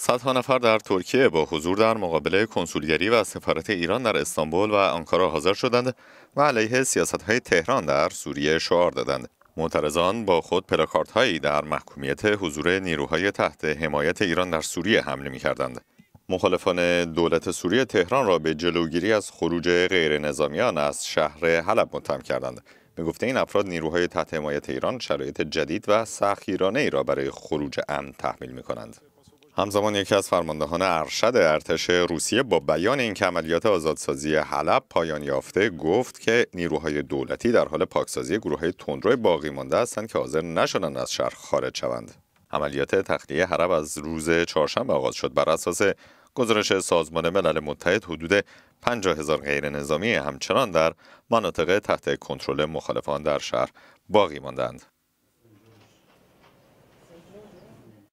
صدها نفر در ترکیه با حضور در مقابله کنسولگری و سفارت ایران در استانبول و آنکارا حاضر شدند و علیه های تهران در سوریه شعار دادند. معترضان با خود پلاکاردهایی هایی در محکومیت حضور نیروهای تحت حمایت ایران در سوریه حمله می کردند. مخالفان دولت سوریه تهران را به جلوگیری از خروج غیر نظامیان از شهر حلب متهم کردند. به گفته این افراد نیروهای تحت حمایت ایران شرایط جدید و سخیرانه ای را برای خروج امن تحمیل می کنند. همزمان یکی از فرماندهان ارشد ارتش روسیه با بیان این که عملیات آزادسازی حلب پایان یافته گفت که نیروهای دولتی در حال پاکسازی گروه های تندرو باقی مانده هستند که حاضر نشدند از شهر خارج شوند عملیات تخلیه حرب از روز چهارشنبه آغاز شد بر اساس گزارش سازمان ملل متحد حدود 50 هزار غیر نظامی همچنان در مناطق تحت کنترل مخالفان در شهر باقی ماندند